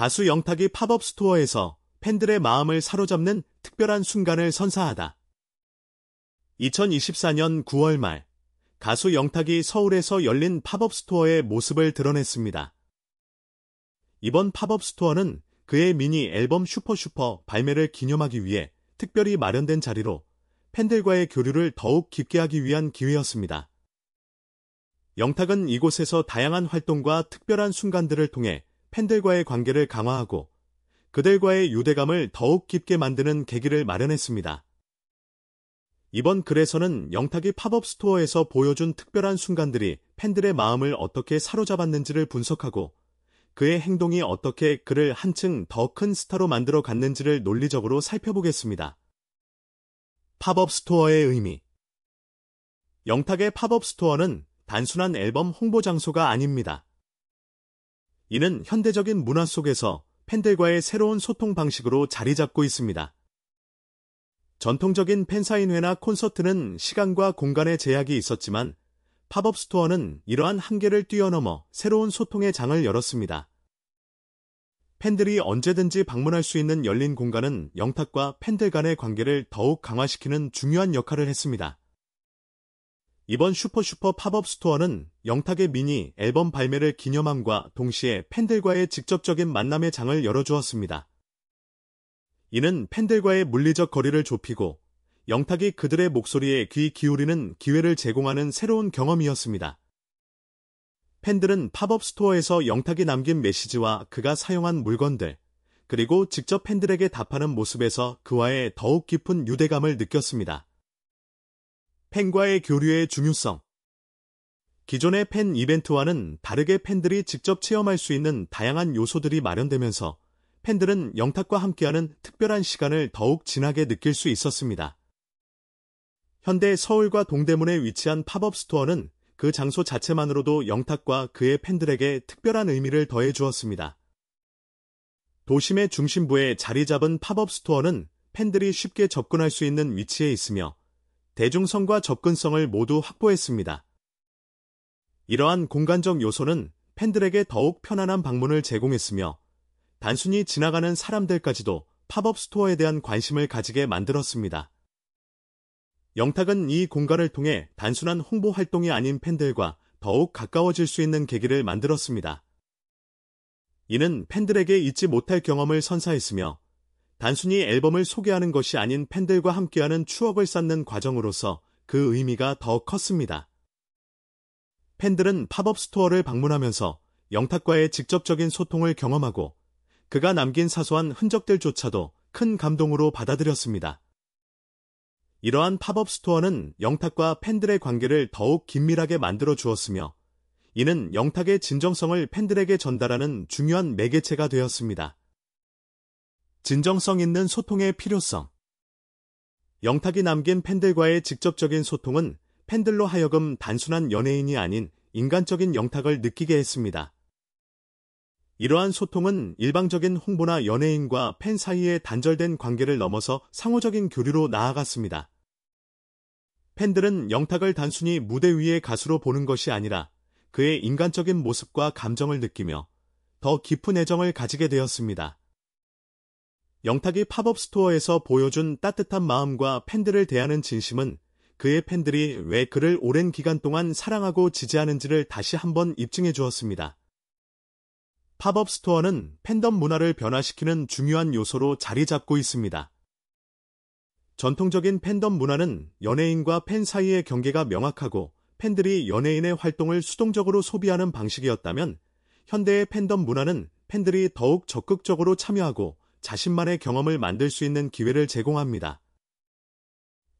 가수 영탁이 팝업 스토어에서 팬들의 마음을 사로잡는 특별한 순간을 선사하다. 2024년 9월 말, 가수 영탁이 서울에서 열린 팝업 스토어의 모습을 드러냈습니다. 이번 팝업 스토어는 그의 미니 앨범 슈퍼슈퍼 발매를 기념하기 위해 특별히 마련된 자리로 팬들과의 교류를 더욱 깊게 하기 위한 기회였습니다. 영탁은 이곳에서 다양한 활동과 특별한 순간들을 통해 팬들과의 관계를 강화하고 그들과의 유대감을 더욱 깊게 만드는 계기를 마련했습니다. 이번 글에서는 영탁이 팝업 스토어에서 보여준 특별한 순간들이 팬들의 마음을 어떻게 사로잡았는지를 분석하고 그의 행동이 어떻게 그를 한층 더 큰 스타로 만들어 갔는지를 논리적으로 살펴보겠습니다. 팝업 스토어의 의미 영탁의 팝업 스토어는 단순한 앨범 홍보 장소가 아닙니다. 이는 현대적인 문화 속에서 팬들과의 새로운 소통 방식으로 자리 잡고 있습니다. 전통적인 팬사인회나 콘서트는 시간과 공간의 제약이 있었지만 팝업 스토어는 이러한 한계를 뛰어넘어 새로운 소통의 장을 열었습니다. 팬들이 언제든지 방문할 수 있는 열린 공간은 영탁과 팬들 간의 관계를 더욱 강화시키는 중요한 역할을 했습니다. 이번 슈퍼슈퍼 팝업 스토어는 영탁의 미니 앨범 발매를 기념함과 동시에 팬들과의 직접적인 만남의 장을 열어주었습니다. 이는 팬들과의 물리적 거리를 좁히고 영탁이 그들의 목소리에 귀 기울이는 기회를 제공하는 새로운 경험이었습니다. 팬들은 팝업 스토어에서 영탁이 남긴 메시지와 그가 사용한 물건들, 그리고 직접 팬들에게 답하는 모습에서 그와의 더욱 깊은 유대감을 느꼈습니다. 팬과의 교류의 중요성 기존의 팬 이벤트와는 다르게 팬들이 직접 체험할 수 있는 다양한 요소들이 마련되면서 팬들은 영탁과 함께하는 특별한 시간을 더욱 진하게 느낄 수 있었습니다. 현대 서울과 동대문에 위치한 팝업 스토어는 그 장소 자체만으로도 영탁과 그의 팬들에게 특별한 의미를 더해 주었습니다. 도심의 중심부에 자리 잡은 팝업 스토어는 팬들이 쉽게 접근할 수 있는 위치에 있으며 대중성과 접근성을 모두 확보했습니다. 이러한 공간적 요소는 팬들에게 더욱 편안한 방문을 제공했으며 단순히 지나가는 사람들까지도 팝업 스토어에 대한 관심을 가지게 만들었습니다. 영탁은 이 공간을 통해 단순한 홍보 활동이 아닌 팬들과 더욱 가까워질 수 있는 계기를 만들었습니다. 이는 팬들에게 잊지 못할 경험을 선사했으며 단순히 앨범을 소개하는 것이 아닌 팬들과 함께하는 추억을 쌓는 과정으로서 그 의미가 더 컸습니다. 팬들은 팝업 스토어를 방문하면서 영탁과의 직접적인 소통을 경험하고 그가 남긴 사소한 흔적들조차도 큰 감동으로 받아들였습니다. 이러한 팝업 스토어는 영탁과 팬들의 관계를 더욱 긴밀하게 만들어 주었으며 이는 영탁의 진정성을 팬들에게 전달하는 중요한 매개체가 되었습니다. 진정성 있는 소통의 필요성. 영탁이 남긴 팬들과의 직접적인 소통은 팬들로 하여금 단순한 연예인이 아닌 인간적인 영탁을 느끼게 했습니다. 이러한 소통은 일방적인 홍보나 연예인과 팬 사이의 단절된 관계를 넘어서 상호적인 교류로 나아갔습니다. 팬들은 영탁을 단순히 무대 위의 가수로 보는 것이 아니라 그의 인간적인 모습과 감정을 느끼며 더 깊은 애정을 가지게 되었습니다. 영탁이 팝업 스토어에서 보여준 따뜻한 마음과 팬들을 대하는 진심은 그의 팬들이 왜 그를 오랜 기간 동안 사랑하고 지지하는지를 다시 한번 입증해 주었습니다. 팝업 스토어는 팬덤 문화를 변화시키는 중요한 요소로 자리 잡고 있습니다. 전통적인 팬덤 문화는 연예인과 팬 사이의 경계가 명확하고 팬들이 연예인의 활동을 수동적으로 소비하는 방식이었다면 현대의 팬덤 문화는 팬들이 더욱 적극적으로 참여하고 자신만의 경험을 만들 수 있는 기회를 제공합니다.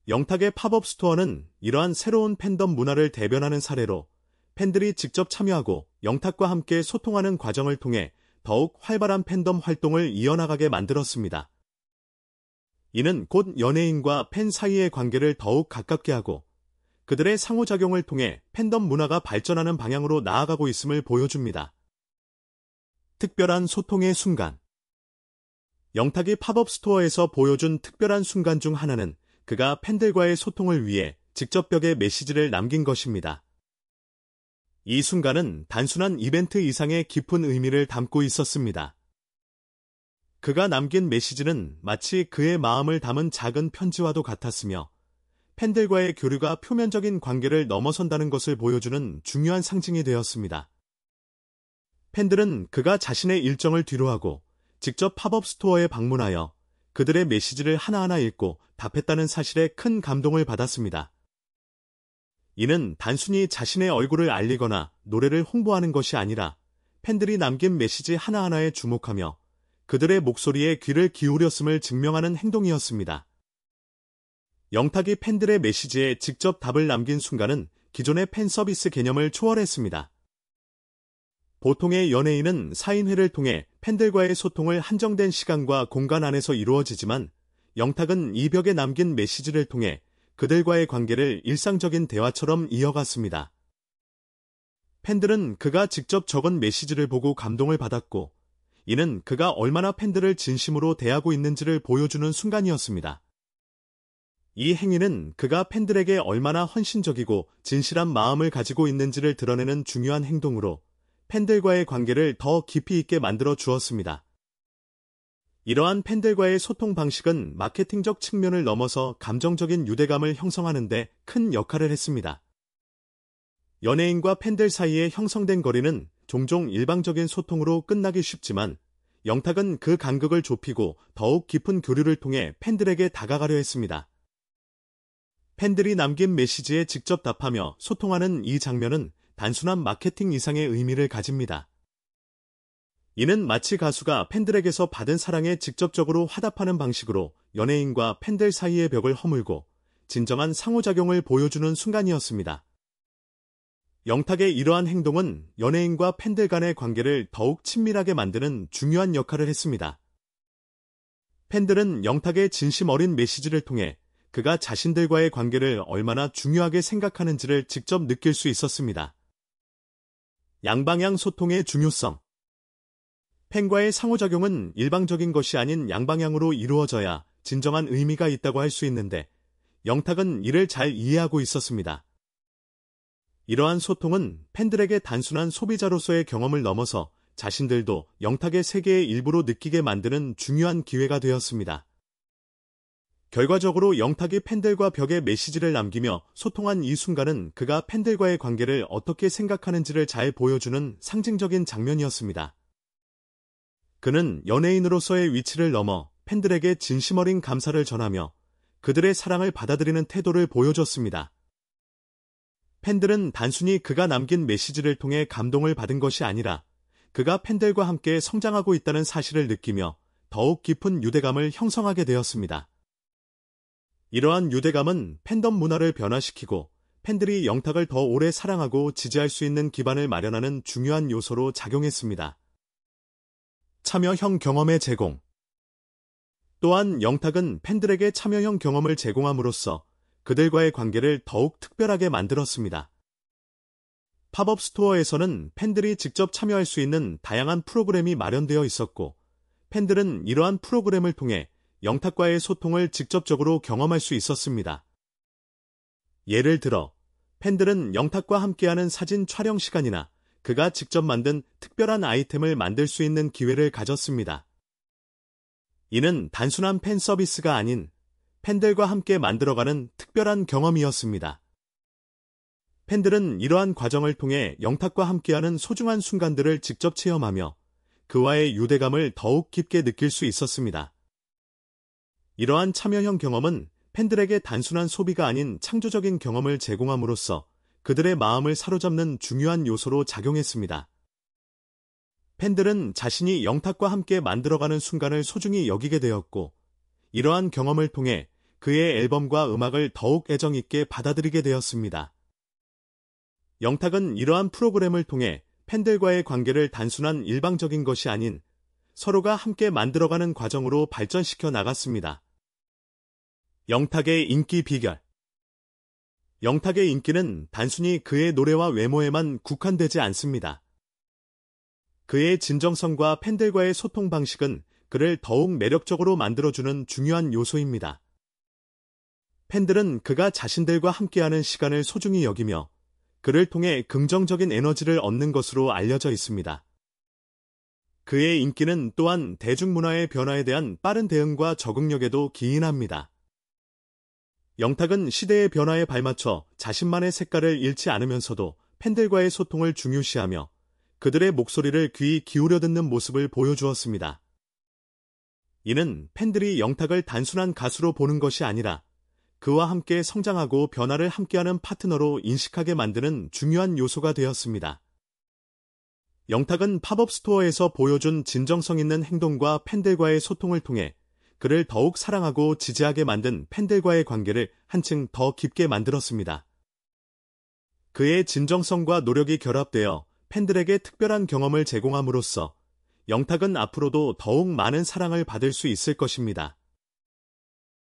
영탁의 팝업 스토어는 이러한 새로운 팬덤 문화를 대변하는 사례로 팬들이 직접 참여하고 영탁과 함께 소통하는 과정을 통해 더욱 활발한 팬덤 활동을 이어나가게 만들었습니다. 이는 곧 연예인과 팬 사이의 관계를 더욱 가깝게 하고 그들의 상호작용을 통해 팬덤 문화가 발전하는 방향으로 나아가고 있음을 보여줍니다. 특별한 소통의 순간 영탁이 팝업 스토어에서 보여준 특별한 순간 중 하나는 그가 팬들과의 소통을 위해 직접 벽에 메시지를 남긴 것입니다. 이 순간은 단순한 이벤트 이상의 깊은 의미를 담고 있었습니다. 그가 남긴 메시지는 마치 그의 마음을 담은 작은 편지와도 같았으며 팬들과의 교류가 표면적인 관계를 넘어선다는 것을 보여주는 중요한 상징이 되었습니다. 팬들은 그가 자신의 일정을 뒤로하고 직접 팝업 스토어에 방문하여 그들의 메시지를 하나하나 읽고 답했다는 사실에 큰 감동을 받았습니다. 이는 단순히 자신의 얼굴을 알리거나 노래를 홍보하는 것이 아니라 팬들이 남긴 메시지 하나하나에 주목하며 그들의 목소리에 귀를 기울였음을 증명하는 행동이었습니다. 영탁이 팬들의 메시지에 직접 답을 남긴 순간은 기존의 팬 서비스 개념을 초월했습니다. 보통의 연예인은 사인회를 통해 팬들과의 소통을 한정된 시간과 공간 안에서 이루어지지만 영탁은 이벽에 남긴 메시지를 통해 그들과의 관계를 일상적인 대화처럼 이어갔습니다. 팬들은 그가 직접 적은 메시지를 보고 감동을 받았고 이는 그가 얼마나 팬들을 진심으로 대하고 있는지를 보여주는 순간이었습니다. 이 행위는 그가 팬들에게 얼마나 헌신적이고 진실한 마음을 가지고 있는지를 드러내는 중요한 행동으로 팬들과의 관계를 더 깊이 있게 만들어 주었습니다. 이러한 팬들과의 소통 방식은 마케팅적 측면을 넘어서 감정적인 유대감을 형성하는데 큰 역할을 했습니다. 연예인과 팬들 사이에 형성된 거리는 종종 일방적인 소통으로 끝나기 쉽지만 영탁은 그 간극을 좁히고 더욱 깊은 교류를 통해 팬들에게 다가가려 했습니다. 팬들이 남긴 메시지에 직접 답하며 소통하는 이 장면은 단순한 마케팅 이상의 의미를 가집니다. 이는 마치 가수가 팬들에게서 받은 사랑에 직접적으로 화답하는 방식으로 연예인과 팬들 사이의 벽을 허물고 진정한 상호작용을 보여주는 순간이었습니다. 영탁의 이러한 행동은 연예인과 팬들 간의 관계를 더욱 친밀하게 만드는 중요한 역할을 했습니다. 팬들은 영탁의 진심 어린 메시지를 통해 그가 자신들과의 관계를 얼마나 중요하게 생각하는지를 직접 느낄 수 있었습니다. 양방향 소통의 중요성 팬과의 상호작용은 일방적인 것이 아닌 양방향으로 이루어져야 진정한 의미가 있다고 할 수 있는데 영탁은 이를 잘 이해하고 있었습니다. 이러한 소통은 팬들에게 단순한 소비자로서의 경험을 넘어서 자신들도 영탁의 세계의 일부로 느끼게 만드는 중요한 기회가 되었습니다. 결과적으로 영탁이 팬들과 벽에 메시지를 남기며 소통한 이 순간은 그가 팬들과의 관계를 어떻게 생각하는지를 잘 보여주는 상징적인 장면이었습니다. 그는 연예인으로서의 위치를 넘어 팬들에게 진심 어린 감사를 전하며 그들의 사랑을 받아들이는 태도를 보여줬습니다. 팬들은 단순히 그가 남긴 메시지를 통해 감동을 받은 것이 아니라 그가 팬들과 함께 성장하고 있다는 사실을 느끼며 더욱 깊은 유대감을 형성하게 되었습니다. 이러한 유대감은 팬덤 문화를 변화시키고 팬들이 영탁을 더 오래 사랑하고 지지할 수 있는 기반을 마련하는 중요한 요소로 작용했습니다. 참여형 경험의 제공 또한 영탁은 팬들에게 참여형 경험을 제공함으로써 그들과의 관계를 더욱 특별하게 만들었습니다. 팝업 스토어에서는 팬들이 직접 참여할 수 있는 다양한 프로그램이 마련되어 있었고, 팬들은 이러한 프로그램을 통해 영탁과의 소통을 직접적으로 경험할 수 있었습니다. 예를 들어, 팬들은 영탁과 함께하는 사진 촬영 시간이나 그가 직접 만든 특별한 아이템을 만들 수 있는 기회를 가졌습니다. 이는 단순한 팬 서비스가 아닌 팬들과 함께 만들어가는 특별한 경험이었습니다. 팬들은 이러한 과정을 통해 영탁과 함께하는 소중한 순간들을 직접 체험하며 그와의 유대감을 더욱 깊게 느낄 수 있었습니다. 이러한 참여형 경험은 팬들에게 단순한 소비가 아닌 창조적인 경험을 제공함으로써 그들의 마음을 사로잡는 중요한 요소로 작용했습니다. 팬들은 자신이 영탁과 함께 만들어가는 순간을 소중히 여기게 되었고, 이러한 경험을 통해 그의 앨범과 음악을 더욱 애정있게 받아들이게 되었습니다. 영탁은 이러한 프로그램을 통해 팬들과의 관계를 단순한 일방적인 것이 아닌 서로가 함께 만들어가는 과정으로 발전시켜 나갔습니다. 영탁의 인기 비결 영탁의 인기는 단순히 그의 노래와 외모에만 국한되지 않습니다. 그의 진정성과 팬들과의 소통 방식은 그를 더욱 매력적으로 만들어주는 중요한 요소입니다. 팬들은 그가 자신들과 함께하는 시간을 소중히 여기며 그를 통해 긍정적인 에너지를 얻는 것으로 알려져 있습니다. 그의 인기는 또한 대중문화의 변화에 대한 빠른 대응과 적응력에도 기인합니다. 영탁은 시대의 변화에 발맞춰 자신만의 색깔을 잃지 않으면서도 팬들과의 소통을 중요시하며 그들의 목소리를 귀 기울여 듣는 모습을 보여주었습니다. 이는 팬들이 영탁을 단순한 가수로 보는 것이 아니라 그와 함께 성장하고 변화를 함께하는 파트너로 인식하게 만드는 중요한 요소가 되었습니다. 영탁은 팝업 스토어에서 보여준 진정성 있는 행동과 팬들과의 소통을 통해 그를 더욱 사랑하고 지지하게 만든 팬들과의 관계를 한층 더 깊게 만들었습니다. 그의 진정성과 노력이 결합되어 팬들에게 특별한 경험을 제공함으로써 영탁은 앞으로도 더욱 많은 사랑을 받을 수 있을 것입니다.